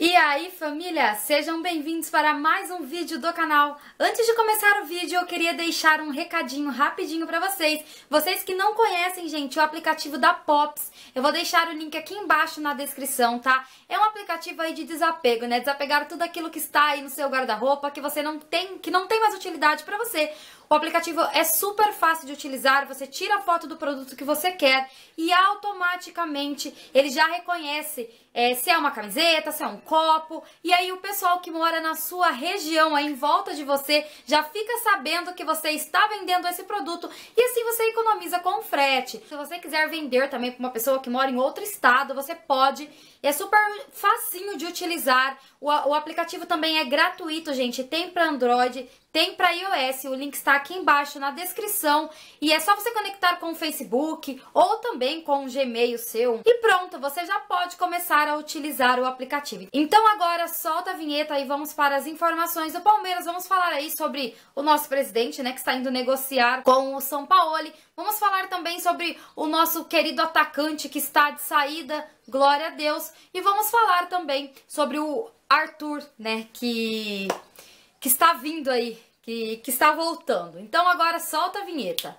E aí família, sejam bem-vindos para mais um vídeo do canal. Antes de começar o vídeo, eu queria deixar um recadinho rapidinho para vocês. Vocês que não conhecem, gente, o aplicativo da Pops, eu vou deixar o link aqui embaixo na descrição, tá? É um aplicativo aí de desapego, né? Desapegar tudo aquilo que está aí no seu guarda-roupa, que você não tem, que não tem mais utilidade para você. O aplicativo é super fácil de utilizar, você tira a foto do produto que você quer e automaticamente ele já reconhece é, se é uma camiseta, se é um copo, e aí o pessoal que mora na sua região, aí em volta de você, já fica sabendo que você está vendendo esse produto e assim você economiza com frete. Se você quiser vender também para uma pessoa que mora em outro estado, você pode. É super facinho de utilizar. O, o aplicativo também é gratuito, gente. Tem para Android, tem para iOS, o link está aqui embaixo na descrição e é só você conectar com o Facebook ou também com o Gmail seu. E pronto, você já pode começar a utilizar o aplicativo. Então agora solta a vinheta e vamos para as informações do Palmeiras. Vamos falar aí sobre o nosso presidente, né, que está indo negociar com o São Paulo. Vamos falar também sobre o nosso querido atacante que está de saída, glória a Deus, e vamos falar também sobre o Arthur, né, que que está vindo aí, que, que está voltando. Então agora solta a vinheta.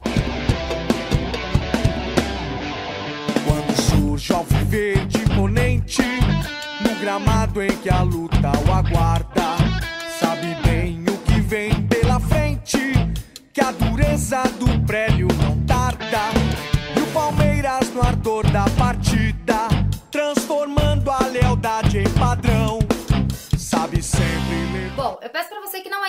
Quando surge ao viver de imponente, no gramado em que a luta o aguarda, sabe bem o que vem pela frente, que a dureza do prélio não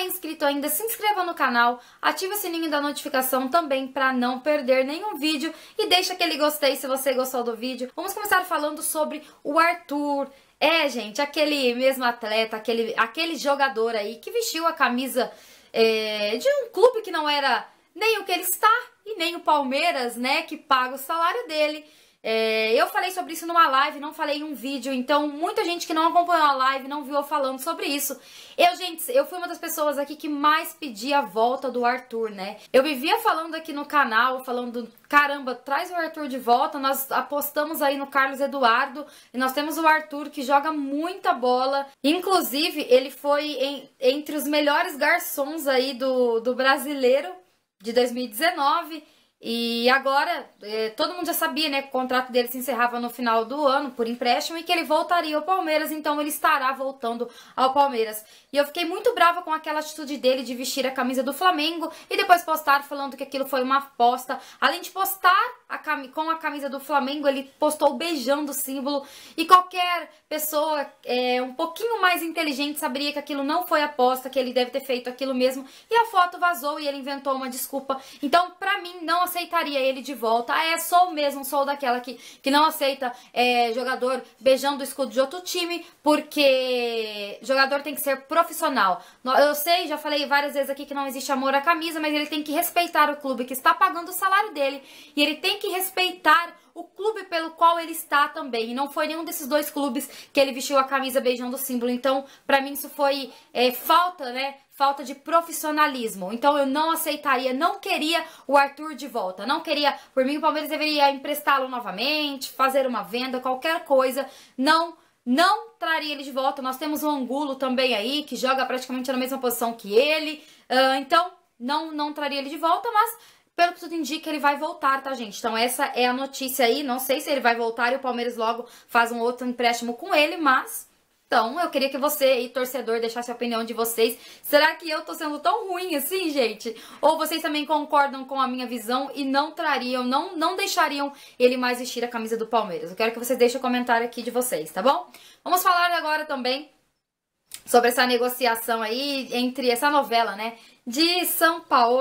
é inscrito ainda, se inscreva no canal, ative o sininho da notificação também para não perder nenhum vídeo e deixa aquele gostei se você gostou do vídeo. Vamos começar falando sobre o Arthur. É, gente, aquele mesmo atleta, aquele, aquele jogador aí que vestiu a camisa é, de um clube que não era nem o que ele está e nem o Palmeiras, né, que paga o salário dele. É, eu falei sobre isso numa live, não falei em um vídeo, então muita gente que não acompanhou a live não viu eu falando sobre isso. Eu, gente, eu fui uma das pessoas aqui que mais pedi a volta do Arthur, né? Eu vivia falando aqui no canal, falando, caramba, traz o Arthur de volta, nós apostamos aí no Carlos Eduardo, e nós temos o Arthur que joga muita bola, inclusive ele foi em, entre os melhores garçons aí do, do brasileiro de 2019, e agora, é, todo mundo já sabia, né, que o contrato dele se encerrava no final do ano por empréstimo e que ele voltaria ao Palmeiras, então ele estará voltando ao Palmeiras. E eu fiquei muito brava com aquela atitude dele de vestir a camisa do Flamengo e depois postar falando que aquilo foi uma aposta. Além de postar a com a camisa do Flamengo, ele postou beijando o símbolo e qualquer pessoa é um pouquinho mais inteligente saberia que aquilo não foi aposta, que ele deve ter feito aquilo mesmo. E a foto vazou e ele inventou uma desculpa. Então, pra mim, não aceitaria ele de volta. Ah, é, sou mesmo, sou daquela que, que não aceita é, jogador beijando o escudo de outro time, porque jogador tem que ser profissional. Eu sei, já falei várias vezes aqui que não existe amor à camisa, mas ele tem que respeitar o clube que está pagando o salário dele e ele tem que respeitar o clube pelo qual ele está também. E não foi nenhum desses dois clubes que ele vestiu a camisa beijando o símbolo. Então, para mim, isso foi é, falta, né? Falta de profissionalismo. Então, eu não aceitaria, não queria o Arthur de volta. Não queria, por mim, o Palmeiras deveria emprestá-lo novamente, fazer uma venda, qualquer coisa. Não não traria ele de volta. Nós temos o um Angulo também aí, que joga praticamente na mesma posição que ele. Uh, então, não, não traria ele de volta, mas pelo que tudo indica, ele vai voltar, tá, gente? Então essa é a notícia aí. Não sei se ele vai voltar e o Palmeiras logo faz um outro empréstimo com ele, mas... Então, eu queria que você torcedor, deixasse a opinião de vocês. Será que eu tô sendo tão ruim assim, gente? Ou vocês também concordam com a minha visão e não trariam, não, não deixariam ele mais vestir a camisa do Palmeiras? Eu quero que você deixe o comentário aqui de vocês, tá bom? Vamos falar agora também sobre essa negociação aí entre essa novela, né? De São Paulo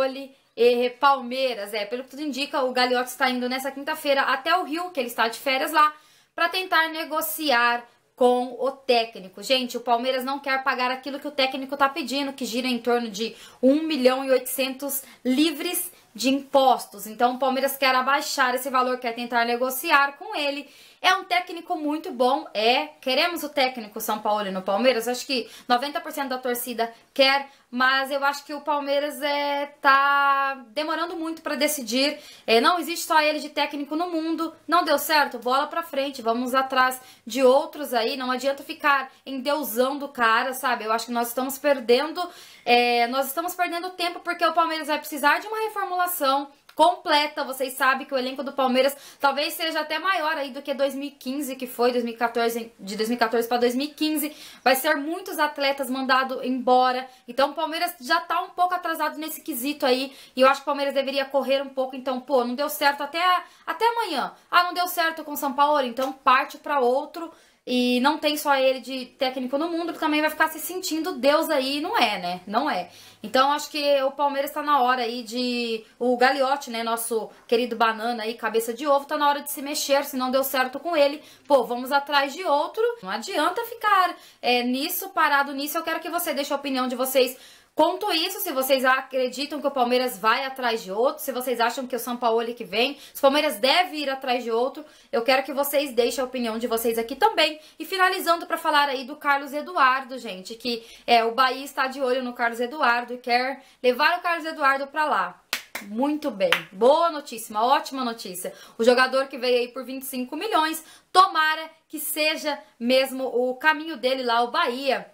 e Palmeiras. É, pelo que tudo indica, o Gagliotti está indo nessa quinta-feira até o Rio, que ele está de férias lá, para tentar negociar com o técnico. Gente, o Palmeiras não quer pagar aquilo que o técnico está pedindo, que gira em torno de 1 milhão e 800 livres de impostos. Então o Palmeiras quer abaixar esse valor, quer tentar negociar com ele. É um técnico muito bom, é. Queremos o técnico São Paulo no Palmeiras. Acho que 90% da torcida quer, mas eu acho que o Palmeiras é tá demorando muito para decidir. É, não existe só ele de técnico no mundo. Não deu certo, bola para frente, vamos atrás de outros aí. Não adianta ficar endeusando o cara, sabe? Eu acho que nós estamos perdendo, é, nós estamos perdendo tempo porque o Palmeiras vai precisar de uma reformulação escalação completa. Vocês sabem que o elenco do Palmeiras talvez seja até maior aí do que 2015, que foi 2014, de 2014 para 2015. Vai ser muitos atletas mandados embora. Então o Palmeiras já tá um pouco atrasado nesse quesito aí. E eu acho que o Palmeiras deveria correr um pouco. Então, pô, não deu certo até, até amanhã. Ah, não deu certo com o São Paulo, então parte para outro e não tem só ele de técnico no mundo, que também vai ficar se sentindo Deus aí, não é, né? Não é. Então acho que o Palmeiras tá na hora aí de. O Galiote né? Nosso querido banana aí, cabeça de ovo, tá na hora de se mexer. Se não deu certo com ele, pô, vamos atrás de outro. Não adianta ficar é, nisso, parado nisso. Eu quero que você deixe a opinião de vocês Conto isso se vocês acreditam que o Palmeiras vai atrás de outro, se vocês acham que o São Paulo é que vem, se o Palmeiras deve ir atrás de outro, eu quero que vocês deixem a opinião de vocês aqui também. E finalizando para falar aí do Carlos Eduardo, gente, que é o Bahia está de olho no Carlos Eduardo e quer levar o Carlos Eduardo para lá. Muito bem, boa notícia, uma ótima notícia. O jogador que veio aí por 25 milhões, tomara que seja mesmo o caminho dele lá, o Bahia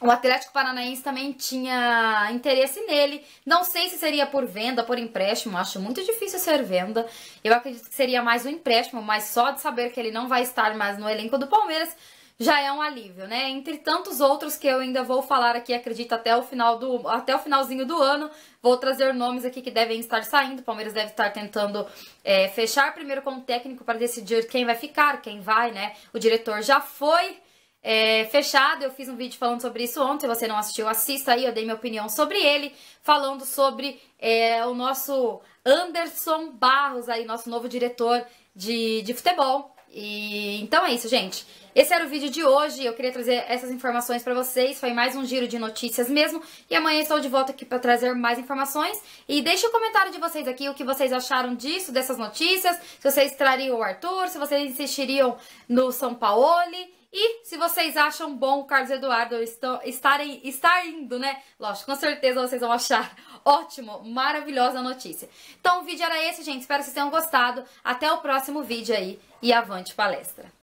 o Atlético Paranaense também tinha interesse nele. Não sei se seria por venda, por empréstimo. Acho muito difícil ser venda. Eu acredito que seria mais um empréstimo, mas só de saber que ele não vai estar mais no elenco do Palmeiras já é um alívio, né? Entre tantos outros que eu ainda vou falar aqui, acredito, até o final do até o finalzinho do ano. Vou trazer nomes aqui que devem estar saindo. O Palmeiras deve estar tentando é, fechar primeiro com o técnico para decidir quem vai ficar, quem vai, né? O diretor já foi é, fechado. Eu fiz um vídeo falando sobre isso ontem. Você não assistiu, assista aí. Eu dei minha opinião sobre ele, falando sobre é, o nosso Anderson Barros, aí, nosso novo diretor de, de futebol. E então é isso, gente. Esse era o vídeo de hoje. Eu queria trazer essas informações para vocês. Foi mais um giro de notícias mesmo. E amanhã estou de volta aqui para trazer mais informações. E deixe o um comentário de vocês aqui o que vocês acharam disso, dessas notícias. Se vocês trariam o Arthur, se vocês insistiriam no São Paulo se vocês acham bom o Carlos Eduardo estarem estar indo, né? Lógico, com certeza vocês vão achar ótimo, maravilhosa notícia. Então o vídeo era esse, gente. Espero que vocês tenham gostado. Até o próximo vídeo aí e avante palestra!